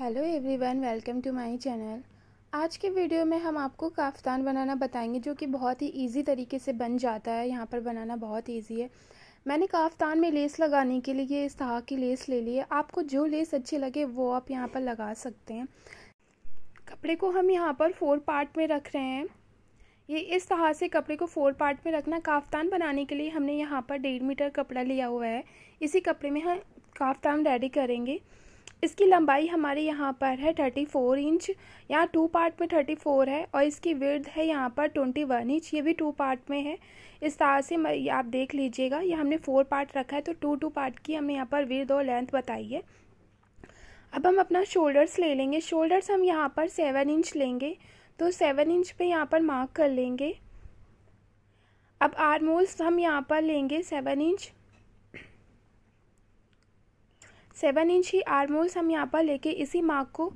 hello everyone welcome to my channel आज के video में हम आपको काफ्तान बनाना बताएंगे जो कि बहुत ही इजी तरीके से बन जाता है यहाँ पर बनाना बहुत इजी है मैंने काफ्तान में लेस लगाने के लिए इस तरह की लेस ले ली है आपको जो लेस अच्छी लगे वो आप यहाँ पर लगा सकते हैं कपड़े को हम यहाँ पर फोर पार्ट में रख रहे हैं ये इस तरह से कपड़े को फोर पार्ट में रखना काफ्तान बनाने के लिए हमने यहाँ पर डेढ़ मीटर कपड़ा लिया हुआ है इसी कपड़े में हम काफ्तान रेडी करेंगे इसकी लंबाई हमारे यहाँ पर है थर्टी फोर इंच यहाँ टू पार्ट में थर्टी फोर है और इसकी विर्थ है यहाँ पर ट्वेंटी वन इंच ये भी टू पार्ट में है इस तरह से आप देख लीजिएगा ये हमने फोर पार्ट रखा है तो टू टू पार्ट की हमें यहाँ पर विर्थ और लेंथ बताई है अब हम अपना शोल्डर्स ले लेंगे शोल्डर्स हम यहाँ पर सेवन इंच लेंगे तो सेवन इंच पर यहाँ पर मार्क कर लेंगे अब आर्मोल्स हम यहाँ पर लेंगे सेवन इंच सेवन इंच ही आर्म होल्स हम यहाँ पर लेके इसी मार्क को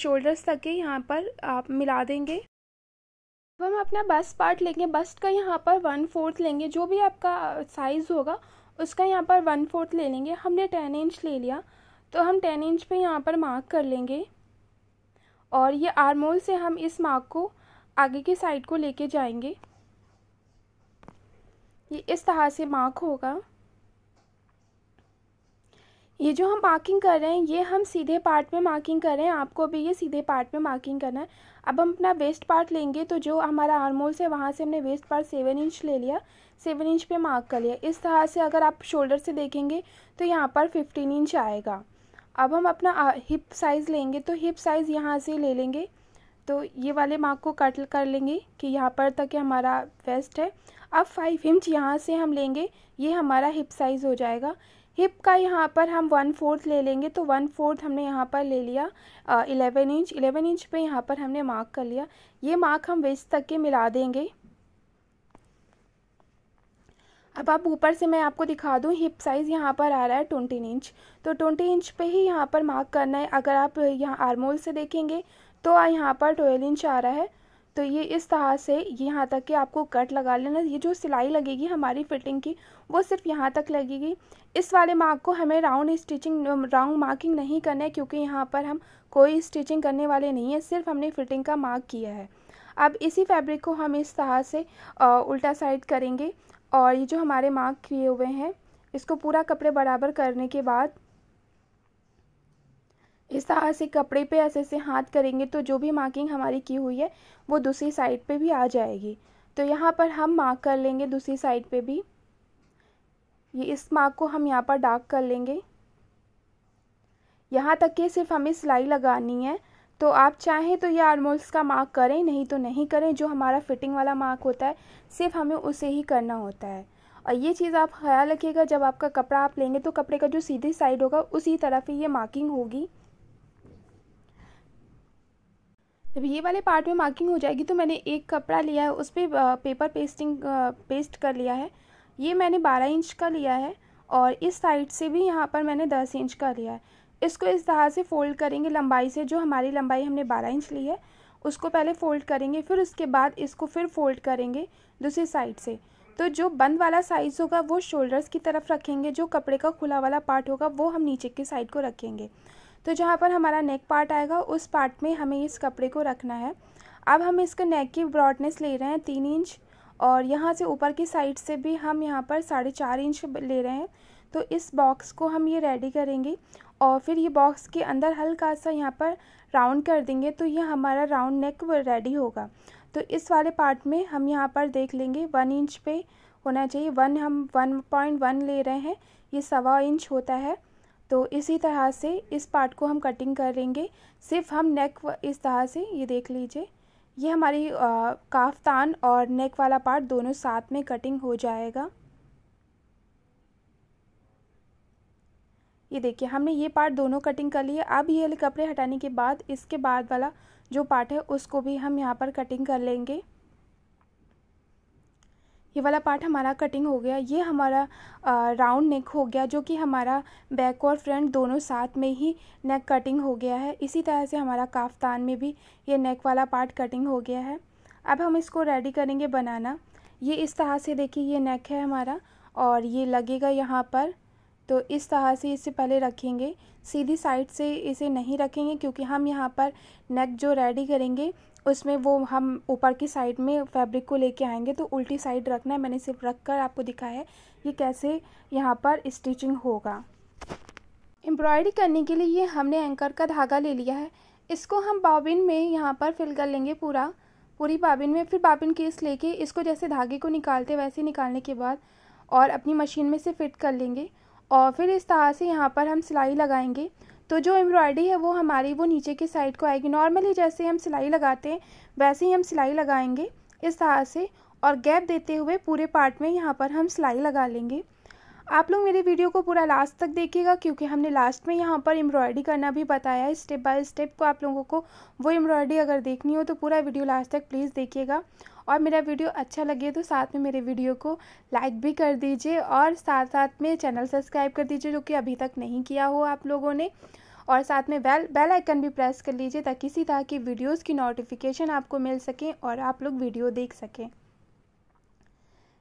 शोल्डर्स तक के यहाँ पर आप मिला देंगे अब हम अपना बस्ट पार्ट लेंगे बस्ट का यहाँ पर वन फोर्थ लेंगे जो भी आपका साइज़ होगा उसका यहाँ पर वन फोर्थ ले लेंगे हमने टेन इंच ले लिया तो हम टेन इंच पे यहाँ पर मार्क कर लेंगे और ये आर्मोल से हम इस मार्क को आगे की साइड को लेके जाएंगे ये इस तरह से मार्क होगा ये जो हम मार्किंग कर रहे हैं ये हम सीधे पार्ट में मार्किंग कर रहे हैं आपको भी ये सीधे पार्ट में मार्किंग करना है अब हम अपना वेस्ट पार्ट लेंगे तो जो हमारा आर्मोल से वहाँ से हमने वेस्ट पार्ट सेवन इंच ले लिया सेवन इंच पे मार्क कर लिया इस तरह से अगर आप शोल्डर से देखेंगे तो यहाँ पर फिफ्टीन इंच आएगा अब हम अपना हिप साइज़ लेंगे तो हिप साइज़ यहाँ से ले लेंगे तो ये वाले मार्क को कट कर लेंगे कि यहाँ पर तक हमारा वेस्ट है अब फाइव इंच यहाँ से हम लेंगे ये हमारा हिप साइज़ हो जाएगा हिप का यहाँ पर हम वन फोर्थ ले लेंगे तो वन फोर्थ हमने यहाँ पर ले लिया इलेवन इंच इलेवन इंच पे यहाँ पर हमने मार्क कर लिया ये मार्क हम वेस्ट तक के मिला देंगे अब आप ऊपर से मैं आपको दिखा दूँ हिप साइज़ यहाँ पर आ रहा है ट्वेंटी इंच तो ट्वेंटी इंच पे ही यहाँ पर मार्क करना है अगर आप यहाँ आरमोल से देखेंगे तो यहाँ पर ट्वेल्व इंच आ रहा है तो ये इस तरह से यहाँ तक कि आपको कट लगा लेना ये जो सिलाई लगेगी हमारी फिटिंग की वो सिर्फ यहाँ तक लगेगी इस वाले मार्क को हमें राउंड स्टिचिंग राउंड मार्किंग नहीं करना है क्योंकि यहाँ पर हम कोई स्टिचिंग करने वाले नहीं है सिर्फ हमने फिटिंग का मार्क किया है अब इसी फैब्रिक को हम इस तरह से आ, उल्टा साइड करेंगे और ये जो हमारे मार्क किए हुए हैं इसको पूरा कपड़े बराबर करने के बाद इस तरह से कपड़े पे ऐसे ऐसे हाथ करेंगे तो जो भी मार्किंग हमारी की हुई है वो दूसरी साइड पे भी आ जाएगी तो यहाँ पर हम मार्क कर लेंगे दूसरी साइड पे भी ये इस मार्क को हम यहाँ पर डार्क कर लेंगे यहाँ तक कि सिर्फ हमें सिलाई लगानी है तो आप चाहें तो ये आर्मोल्स का मार्क करें नहीं तो नहीं करें जो हमारा फिटिंग वाला मार्क होता है सिर्फ हमें उसे ही करना होता है और ये चीज़ आप ख्याल रखिएगा जब आपका कपड़ा आप लेंगे तो कपड़े का जो सीधी साइड होगा उसी तरफ ही ये मार्किंग होगी जब ये वाले पार्ट में मार्किंग हो जाएगी तो मैंने एक कपड़ा लिया है उस पर पे पेपर पेस्टिंग पेस्ट कर लिया है ये मैंने बारह इंच का लिया है और इस साइड से भी यहाँ पर मैंने दस इंच का लिया है इसको इस तरह से फ़ोल्ड करेंगे लंबाई से जो हमारी लंबाई हमने बारह इंच ली है उसको पहले फ़ोल्ड करेंगे फिर उसके बाद इसको फिर फ़ोल्ड करेंगे दूसरी साइड से तो जो बंद वाला साइज़ होगा वो शोल्डर्स की तरफ रखेंगे जो कपड़े का खुला वाला पार्ट होगा वो हम नीचे की साइड को रखेंगे तो जहाँ पर हमारा नेक पार्ट आएगा उस पार्ट में हमें इस कपड़े को रखना है अब हम इसके नेक की ब्रॉडनेस ले रहे हैं तीन इंच और यहाँ से ऊपर की साइड से भी हम यहाँ पर साढ़े चार इंच ले रहे हैं तो इस बॉक्स को हम ये रेडी करेंगे और फिर ये बॉक्स के अंदर हल्का सा यहाँ पर राउंड कर देंगे तो ये हमारा राउंड नेक रेडी होगा तो इस वाले पार्ट में हम यहाँ पर देख लेंगे वन इंच पे होना चाहिए वन हम वन पॉइंट वन ले रहे हैं ये सवा इंच होता है तो इसी तरह से इस पार्ट को हम कटिंग करेंगे सिर्फ हम नेक इस तरह से ये देख लीजिए ये हमारी काफ्तान और नेक वाला पार्ट दोनों साथ में कटिंग हो जाएगा ये देखिए हमने ये पार्ट दोनों कटिंग कर लिए अब ये कपड़े हटाने के बाद इसके बाद वाला जो पार्ट है उसको भी हम यहाँ पर कटिंग कर लेंगे ये वाला पार्ट हमारा कटिंग हो गया ये हमारा राउंड नेक हो गया जो कि हमारा बैक और फ्रंट दोनों साथ में ही नेक कटिंग हो गया है इसी तरह से हमारा काफ्तान में भी ये नेक वाला पार्ट कटिंग हो गया है अब हम इसको रेडी करेंगे बनाना ये इस तरह से देखिए ये नेक है हमारा और ये लगेगा यहाँ पर तो इस तरह से इसे पहले रखेंगे सीधी साइड से इसे नहीं रखेंगे क्योंकि हम यहाँ पर नेक जो रेडी करेंगे उसमें वो हम ऊपर की साइड में फैब्रिक को लेके आएंगे तो उल्टी साइड रखना है मैंने सिर्फ रख कर आपको दिखाया है ये कैसे यहाँ पर स्टिचिंग होगा एम्ब्रॉयडरी करने के लिए ये हमने एंकर का धागा ले लिया है इसको हम बाबिन में यहाँ पर फिल कर लेंगे पूरा पूरी बाबिन में फिर बाबिन केस लेके इसको जैसे धागे को निकालते वैसे निकालने के बाद और अपनी मशीन में से फिट कर लेंगे और फिर इस तरह से यहाँ पर हम सिलाई लगाएंगे तो जो एम्ब्रॉयडरी है वो हमारी वो नीचे की साइड को आएगी नॉर्मली जैसे हम सिलाई लगाते हैं वैसे ही हम सिलाई लगाएंगे इस तरह से और गैप देते हुए पूरे पार्ट में यहाँ पर हम सिलाई लगा लेंगे आप लोग मेरे वीडियो को पूरा लास्ट तक देखिएगा क्योंकि हमने लास्ट में यहाँ पर एम्ब्रॉयडरी करना भी बताया है स्टेप बाय स्टेप को आप लोगों को वो एम्ब्रॉयडरी अगर देखनी हो तो पूरा वीडियो लास्ट तक प्लीज़ देखिएगा और मेरा वीडियो अच्छा लगे तो साथ में मेरे वीडियो को लाइक भी कर दीजिए और साथ साथ में चैनल सब्सक्राइब कर दीजिए जो कि अभी तक नहीं किया हो आप लोगों ने और साथ में बेल बेल आइकन भी प्रेस कर लीजिए ताकि इसी तरह की वीडियोस की नोटिफिकेशन आपको मिल सके और आप लोग वीडियो देख सकें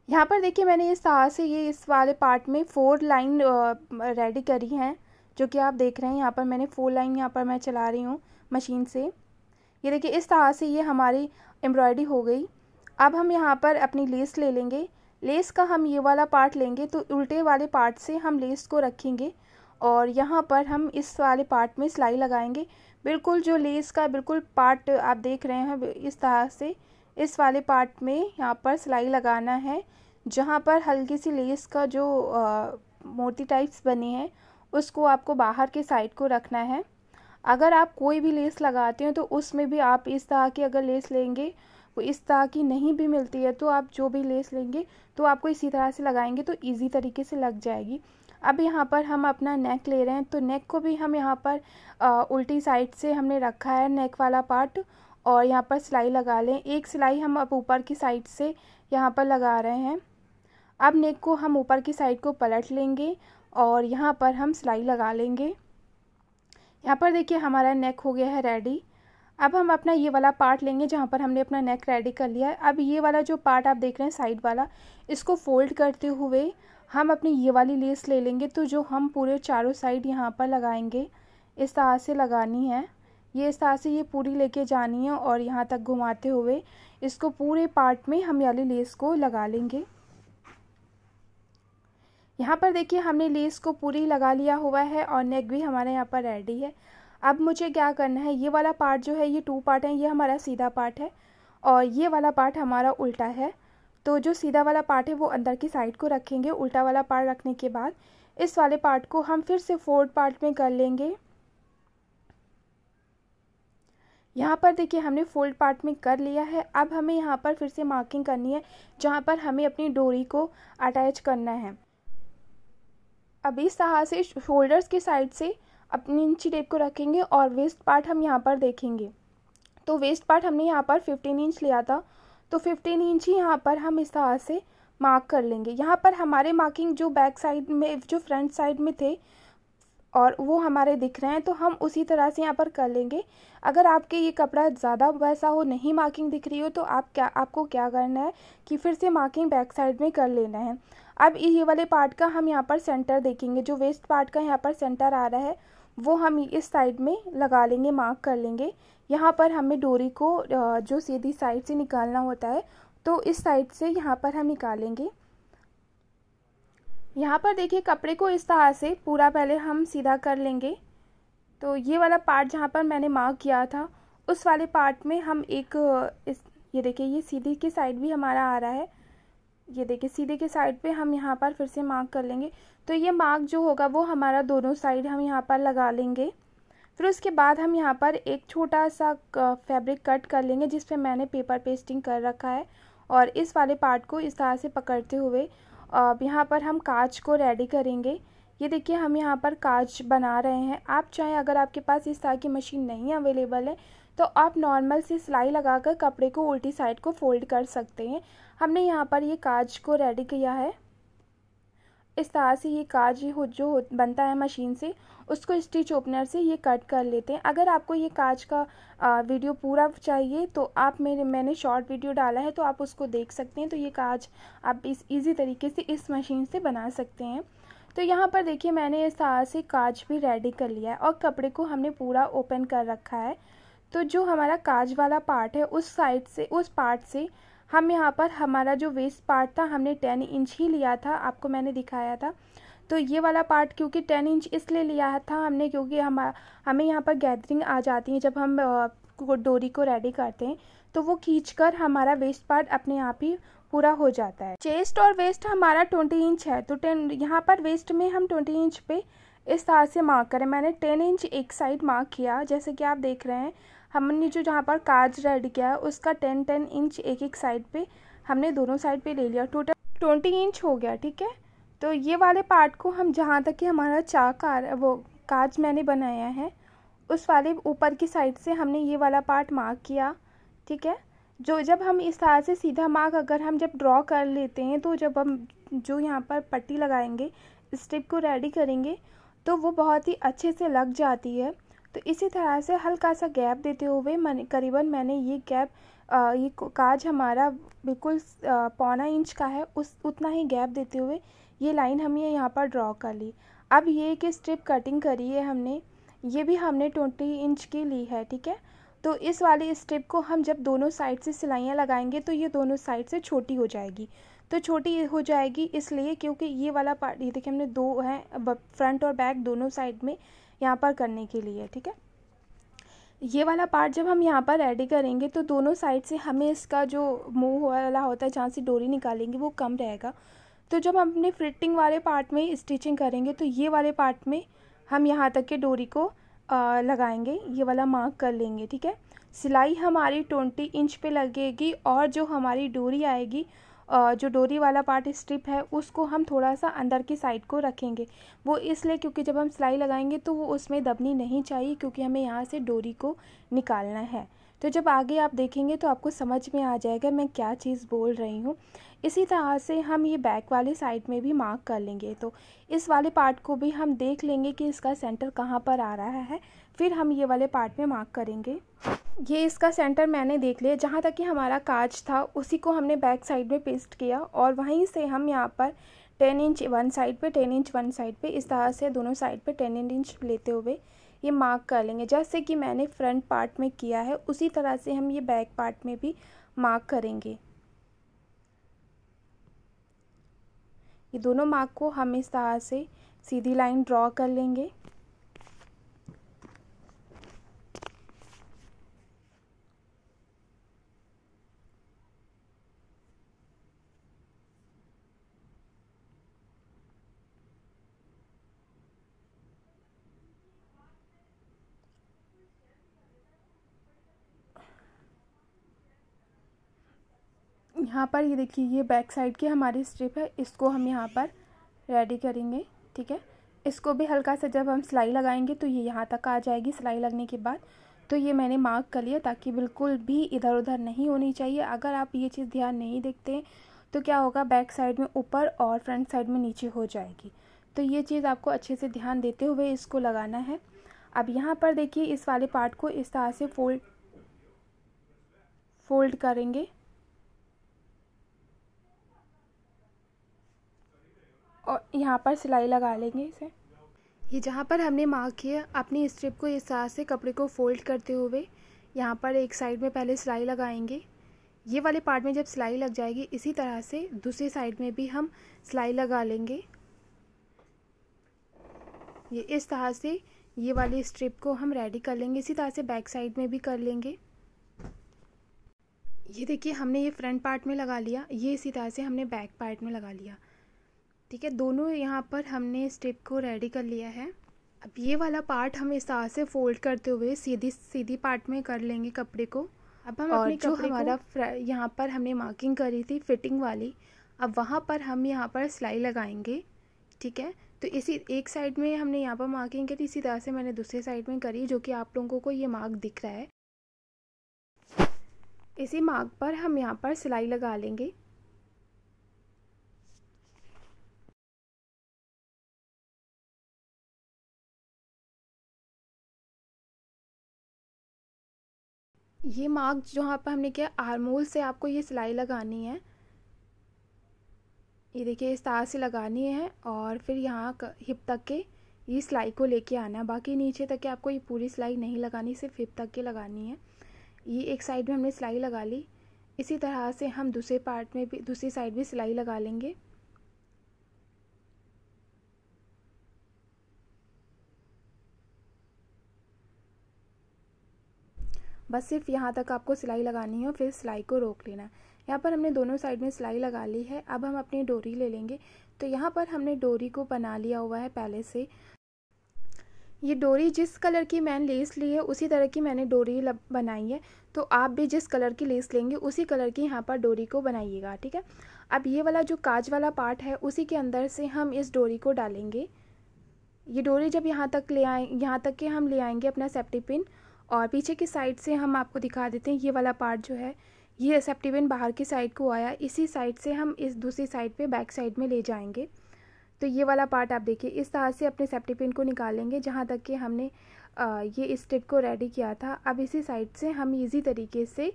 यहाँ पर देखिए मैंने इस तरह से ये इस वाले पार्ट में फोर लाइन रेडी करी हैं जो कि आप देख रहे हैं यहाँ पर मैंने फोर लाइन यहाँ पर मैं चला रही हूँ मशीन से ये देखिए इस तरह से ये हमारी एम्ब्रॉयडरी हो गई अब हम यहाँ पर अपनी लेस ले लेंगे लेस का हम ये वाला पार्ट लेंगे तो उल्टे वाले पार्ट से हम लेस को रखेंगे और यहाँ पर हम इस वाले पार्ट में सिलाई लगाएंगे बिल्कुल जो लेस का बिल्कुल पार्ट आप देख रहे हैं इस तरह से इस वाले पार्ट में यहाँ पर सिलाई लगाना है जहाँ पर हल्की सी लेस का जो आ, मोती टाइप्स बने हैं उसको आपको बाहर के साइड को रखना है अगर आप कोई भी लेस लगाते हैं तो उसमें भी आप इस तरह की अगर लेस लेंगे वो इस तरह की नहीं भी मिलती है तो आप जो भी लेस लेंगे तो आपको इसी तरह से लगाएंगे तो ईजी तरीके से लग जाएगी अब यहाँ पर हम अपना नेक ले रहे हैं तो नेक को भी हम यहाँ पर आ, उल्टी साइड से हमने रखा है नेक वाला पार्ट और यहाँ पर सिलाई लगा लें एक सिलाई हम अब ऊपर की साइड से यहाँ पर लगा रहे हैं अब नेक को हम ऊपर की साइड को पलट लेंगे और यहाँ पर हम सिलाई लगा लेंगे यहाँ पर देखिए हमारा नेक हो गया है रेडी अब हम अपना ये वाला पार्ट लेंगे जहाँ पर हमने अपना नेक रेडी कर लिया है अब ये वाला जो पार्ट आप देख रहे हैं साइड वाला इसको फोल्ड करते हुए हम अपनी ये वाली लेस ले लेंगे तो जो हम पूरे चारों साइड यहाँ पर लगाएंगे इस तरह से लगानी है ये इस तरह से ये पूरी लेके जानी है और यहाँ तक घुमाते हुए इसको पूरे पार्ट में हम वाली लेस को लगा लेंगे यहाँ पर देखिए हमने लेस को पूरी लगा लिया हुआ है और नेक भी हमारे यहाँ पर रेडी है अब मुझे क्या करना है ये वाला पार्ट जो है ये टू पार्ट है ये हमारा सीधा पार्ट है और ये वाला पार्ट हमारा उल्टा है तो जो सीधा वाला पार्ट है वो अंदर की साइड को रखेंगे उल्टा वाला पार्ट रखने के बाद इस वाले पार्ट को हम फिर से फोर्थ पार्ट में कर लेंगे यहाँ पर देखिए हमने फोल्ड पार्ट में कर लिया है अब हमें यहाँ पर फिर से मार्किंग करनी है जहाँ पर हमें अपनी डोरी को अटैच करना है अब इस तरह से शोल्डर्स के साइड से अपनी इंची टेप को रखेंगे और वेस्ट पार्ट हम यहाँ पर देखेंगे तो वेस्ट पार्ट हमने यहाँ पर फिफ्टीन इंच लिया था तो फिफ्टीन इंच ही यहाँ पर हम इस तरह से मार्क कर लेंगे यहाँ पर हमारे मार्किंग जो बैक साइड में जो फ्रंट साइड में थे और वो हमारे दिख रहे हैं तो हम उसी तरह से यहाँ पर कर लेंगे अगर आपके ये कपड़ा ज़्यादा वैसा हो नहीं मार्किंग दिख रही हो तो आप क्या आपको क्या करना है कि फिर से मार्किंग बैक साइड में कर लेना है अब ये वाले पार्ट का हम यहाँ पर सेंटर देखेंगे जो वेस्ट पार्ट का यहाँ पर सेंटर आ रहा है वो हम इस साइड में लगा लेंगे मार्क कर लेंगे यहाँ पर हमें डोरी को जो सीधी साइड से निकालना होता है तो इस साइड से यहाँ पर हम निकालेंगे यहाँ पर देखिए कपड़े को इस तरह से पूरा पहले हम सीधा कर लेंगे तो ये वाला पार्ट जहाँ पर मैंने मार्क किया था उस वाले पार्ट में हम एक इस ये देखिए ये सीधी की साइड भी हमारा आ रहा है ये देखिए सीधे के साइड पे हम यहाँ पर फिर से मार्क कर लेंगे तो ये मार्क जो होगा वो हमारा दोनों साइड हम यहाँ पर लगा लेंगे फिर उसके बाद हम यहाँ पर एक छोटा सा फैब्रिक कट कर लेंगे जिस पे मैंने पेपर पेस्टिंग कर रखा है और इस वाले पार्ट को इस तरह से पकड़ते हुए अब यहाँ पर हम कांच को रेडी करेंगे ये देखिए हम यहाँ पर कांच बना रहे हैं आप चाहें अगर आपके पास इस तरह की मशीन नहीं अवेलेबल है तो आप नॉर्मल से सिलाई लगाकर कपड़े को उल्टी साइड को फोल्ड कर सकते हैं हमने यहाँ पर ये काज को रेडी किया है इस तरह से ये काज हो जो बनता है मशीन से उसको स्टिच ओपनर से ये कट कर लेते हैं अगर आपको ये काज का वीडियो पूरा चाहिए तो आप मेरे मैंने शॉर्ट वीडियो डाला है तो आप उसको देख सकते हैं तो ये काज आप इस इजी तरीके से इस मशीन से बना सकते हैं तो यहाँ पर देखिए मैंने इस तरह से काज भी रेडी कर लिया है और कपड़े को हमने पूरा ओपन कर रखा है तो जो हमारा काज वाला पार्ट है उस साइड से उस पार्ट से हम यहाँ पर हमारा जो वेस्ट पार्ट था हमने टेन इंच ही लिया था आपको मैंने दिखाया था तो ये वाला पार्ट क्योंकि टेन इंच इसलिए लिया था हमने क्योंकि हम हमें यहाँ पर गैदरिंग आ जाती है जब हम डोरी को रेडी करते हैं तो वो खींच कर हमारा वेस्ट पार्ट अपने आप ही पूरा हो जाता है चेस्ट और वेस्ट हमारा ट्वेंटी इंच है तो टेन यहाँ पर वेस्ट में हम ट्वेंटी इंच पे इस तरह से मार्क करें मैंने टेन इंच एक साइड मार्क किया जैसे कि आप देख रहे हैं हमने जो जहाँ पर काज रेड किया है उसका टेन टेन इंच एक एक साइड पे हमने दोनों साइड पे ले लिया टोटल ट्वेंटी इंच हो गया ठीक है तो ये वाले पार्ट को हम जहाँ तक कि हमारा चा कार वो काज मैंने बनाया है उस वाले ऊपर की साइड से हमने ये वाला पार्ट मार्क किया ठीक है जो जब हम इस तरह से सीधा मार्क अगर हम जब ड्रॉ कर लेते हैं तो जब हम जो यहाँ पर पट्टी लगाएंगे स्टेप को रेडी करेंगे तो वो बहुत ही अच्छे से लग जाती है तो इसी तरह से हल्का सा गैप देते हुए मैंने करीबन मैंने ये गैप आ, ये काज हमारा बिल्कुल पौना इंच का है उस उतना ही गैप देते हुए ये लाइन हमने यहाँ पर ड्रॉ कर ली अब ये कि स्ट्रिप कटिंग करी है हमने ये भी हमने ट्वेंटी इंच की ली है ठीक है तो इस वाली स्ट्रिप को हम जब दोनों साइड से सिलाइयाँ लगाएंगे तो ये दोनों साइड से छोटी हो जाएगी तो छोटी हो जाएगी इसलिए क्योंकि ये वाला पार्ट ये देखिए हमने दो हैं फ्रंट और बैक दोनों साइड में यहाँ पर करने के लिए ठीक है ये वाला पार्ट जब हम यहाँ पर रेडी करेंगे तो दोनों साइड से हमें इसका जो मुँह वाला होता है जहाँ से डोरी निकालेंगे वो कम रहेगा तो जब हम अपने फिटिंग वाले पार्ट में स्टिचिंग करेंगे तो ये वाले पार्ट में हम यहाँ तक के डोरी को आ, लगाएंगे ये वाला मार्क कर लेंगे ठीक है सिलाई हमारी ट्वेंटी इंच पे लगेगी और जो हमारी डोरी आएगी जो डोरी वाला पार्ट स्ट्रिप है उसको हम थोड़ा सा अंदर की साइड को रखेंगे वो इसलिए क्योंकि जब हम सिलाई लगाएंगे तो वो उसमें दबनी नहीं चाहिए क्योंकि हमें यहाँ से डोरी को निकालना है तो जब आगे आप देखेंगे तो आपको समझ में आ जाएगा मैं क्या चीज़ बोल रही हूँ इसी तरह से हम ये बैक वाले साइड में भी मार्क कर लेंगे तो इस वाले पार्ट को भी हम देख लेंगे कि इसका सेंटर कहाँ पर आ रहा है फिर हम ये वाले पार्ट में मार्क करेंगे ये इसका सेंटर मैंने देख लिया जहाँ तक कि हमारा काज था उसी को हमने बैक साइड में पेस्ट किया और वहीं से हम यहाँ पर टेन इंच वन साइड पे टेन इंच वन साइड पे इस तरह से दोनों साइड पे टेन इंच लेते हुए ये मार्क कर लेंगे जैसे कि मैंने फ्रंट पार्ट में किया है उसी तरह से हम ये बैक पार्ट में भी मार्क करेंगे ये दोनों मार्क को हम इस तरह से सीधी लाइन ड्रॉ कर लेंगे यहाँ पर ये देखिए ये बैक साइड की हमारी स्ट्रिप है इसको हम यहाँ पर रेडी करेंगे ठीक है इसको भी हल्का सा जब हम सिलाई लगाएंगे तो ये यहाँ तक आ जाएगी सिलाई लगने के बाद तो ये मैंने मार्क कर लिया ताकि बिल्कुल भी इधर उधर नहीं होनी चाहिए अगर आप ये चीज़ ध्यान नहीं देखते तो क्या होगा बैक साइड में ऊपर और फ्रंट साइड में नीचे हो जाएगी तो ये चीज़ आपको अच्छे से ध्यान देते हुए इसको लगाना है अब यहाँ पर देखिए इस वाले पार्ट को इस तरह से फोल्ड फोल्ड करेंगे और यहाँ पर सिलाई लगा लेंगे इसे ये जहाँ पर हमने मार्क किया अपनी स्ट्रिप को इस तरह से कपड़े को फोल्ड करते हुए यहाँ पर एक साइड में पहले सिलाई लगाएंगे ये वाले पार्ट में जब सिलाई लग जाएगी इसी तरह से दूसरी साइड में भी हम सिलाई लगा लेंगे ये इस तरह से ये वाली स्ट्रिप को हम रेडी कर लेंगे इसी तरह से बैक साइड में भी कर लेंगे ये देखिए हमने ये फ्रंट पार्ट में लगा लिया ये इसी तरह से हमने बैक पार्ट में लगा लिया ठीक है दोनों यहाँ पर हमने स्टेप को रेडी कर लिया है अब ये वाला पार्ट हम इस तरह से फोल्ड करते हुए सीधी सीधी पार्ट में कर लेंगे कपड़े को अब हम और जो हमारा यहाँ पर हमने मार्किंग करी थी फिटिंग वाली अब वहाँ पर हम यहाँ पर सिलाई लगाएंगे ठीक है तो इसी एक साइड में हमने यहाँ पर मार्किंग करी इसी तरह से मैंने दूसरे साइड में करी जो कि आप लोगों को ये मार्क दिख रहा है इसी मार्क पर हम यहाँ पर सिलाई लगा लेंगे ये मार्क जहाँ पर हमने किया आरमोल से आपको ये सिलाई लगानी है ये देखिए इस तरह से लगानी है और फिर यहाँ हिप तक के ये सिलाई को लेके आना है बाकी नीचे तक के आपको ये पूरी सिलाई नहीं लगानी सिर्फ हिप तक के लगानी है ये एक साइड में हमने सिलाई लगा ली इसी तरह से हम दूसरे पार्ट में भी दूसरी साइड भी सिलाई लगा लेंगे बस सिर्फ यहाँ तक आपको सिलाई लगानी है और फिर सिलाई को रोक लेना है यहाँ पर हमने दोनों साइड में सिलाई लगा ली है अब हम अपनी डोरी ले लेंगे तो यहाँ पर हमने डोरी को बना लिया हुआ है पहले से ये डोरी जिस कलर की मैंने लेस ली है उसी तरह की मैंने डोरी बनाई है तो आप भी जिस कलर की लेस लेंगे उसी कलर की यहाँ पर डोरी को बनाइएगा ठीक है अब ये वाला जो काज वाला पार्ट है उसी के अंदर से हम इस डोरी को डालेंगे ये डोरी जब यहाँ तक ले आए यहाँ तक के हम ले आएंगे अपना सेफ्टी पिन और पीछे की साइड से हम आपको दिखा देते हैं ये वाला पार्ट जो है ये सेप्टिबिन बाहर की साइड को आया इसी साइड से हम इस दूसरी साइड पे बैक साइड में ले जाएंगे तो ये वाला पार्ट आप देखिए इस तरह से अपने सेप्टिपिन को निकालेंगे जहाँ तक कि हमने ये इस टिप को रेडी किया था अब इसी साइड से हम इजी तरीके से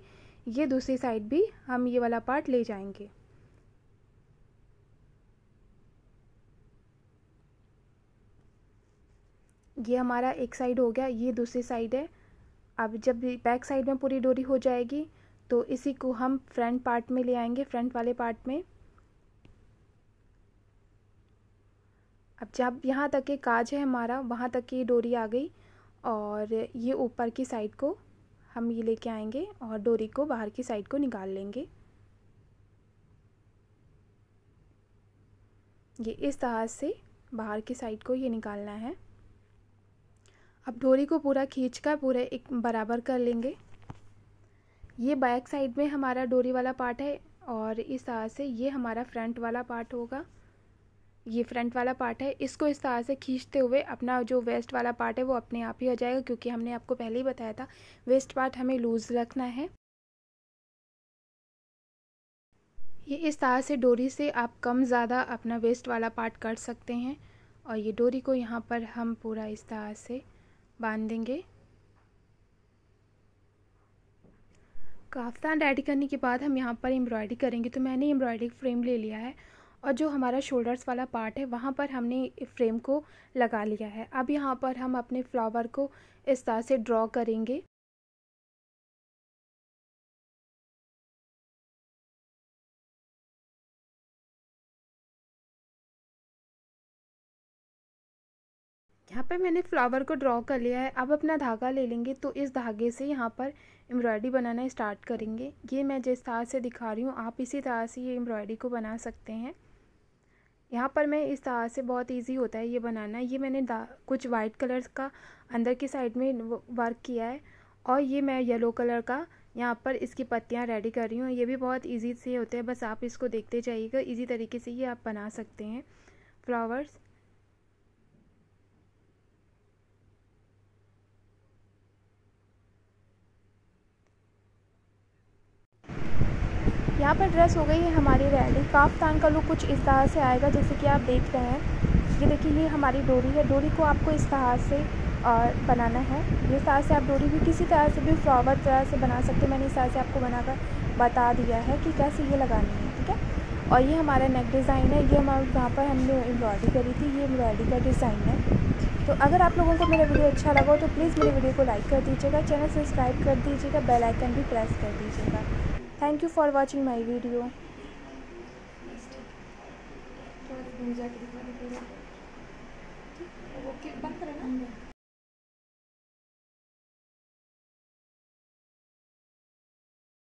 ये दूसरी साइड भी हम ये वाला पार्ट ले जाएंगे ये हमारा एक साइड हो गया ये दूसरी साइड है अब जब बैक साइड में पूरी डोरी हो जाएगी तो इसी को हम फ्रंट पार्ट में ले आएंगे फ्रंट वाले पार्ट में अब जब यहाँ तक ये काज है हमारा वहाँ तक ये डोरी आ गई और ये ऊपर की साइड को हम ये लेके आएंगे और डोरी को बाहर की साइड को निकाल लेंगे ये इस तरह से बाहर की साइड को ये निकालना है अब डोरी को पूरा खींच कर पूरे एक बराबर कर लेंगे ये बैक साइड में हमारा डोरी वाला पार्ट है और इस तरह से ये हमारा फ्रंट वाला पार्ट होगा ये फ्रंट वाला पार्ट है इसको इस तरह से खींचते हुए अपना जो वेस्ट वाला पार्ट है वो अपने आप ही हो जाएगा क्योंकि हमने आपको पहले ही बताया था वेस्ट पार्ट हमें लूज़ रखना है ये इस तरह से डोरी से आप कम ज़्यादा अपना वेस्ट वाला पार्ट कर सकते हैं और ये डोरी को यहाँ पर हम पूरा इस तरह से बांध देंगे काफ्तान रेडी करने के बाद हम यहाँ पर एम्ब्रॉयडरी करेंगे तो मैंने एम्ब्रॉयडरी फ्रेम ले लिया है और जो हमारा शोल्डर्स वाला पार्ट है वहाँ पर हमने फ्रेम को लगा लिया है अब यहाँ पर हम अपने फ्लावर को इस तरह से ड्रॉ करेंगे यहाँ पर मैंने फ्लावर को ड्रॉ कर लिया है अब अपना धागा ले लेंगे तो इस धागे से यहाँ पर एम्ब्रॉयडरी बनाना स्टार्ट करेंगे ये मैं जिस तरह से दिखा रही हूँ आप इसी तरह से ये एम्ब्रॉयडरी को बना सकते हैं यहाँ पर मैं इस तरह से बहुत इजी होता है ये बनाना ये मैंने कुछ वाइट कलर का अंदर की साइड में वर्क किया है और ये मैं येलो कलर का यहाँ पर इसकी पत्तियाँ रेडी कर रही हूँ ये भी बहुत ईजी से होते हैं बस आप इसको देखते जाइएगा इजी तरीके से ये आप बना सकते हैं फ्लावर्स यहाँ पर ड्रेस हो गई है हमारी रेडी काफ्तान का लुक कुछ इस तरह से आएगा जैसे कि आप देख रहे हैं ये देखिए ये हमारी डोरी है डोरी को आपको इस तरह से और बनाना है ये तरह से आप डोरी भी किसी तरह से भी फ्लावर तरह से बना सकते हैं मैंने इस तरह से आपको बनाकर बता दिया है कि कैसे ये लगानी है ठीक है और ये हमारा नेक डिज़ाइन है ये हमारे वहाँ पर हमने एम्ब्रॉयडरी करी थी ये एम्ब्रॉयडरी का डिज़ाइन है तो अगर आप लोगों को मेरा वीडियो अच्छा लगा हो तो प्लीज़ मेरे वीडियो को लाइक कर दीजिएगा चैनल सब्सक्राइब कर दीजिएगा बेल आइकन भी प्रेस कर दीजिएगा thank you for watching my video okay,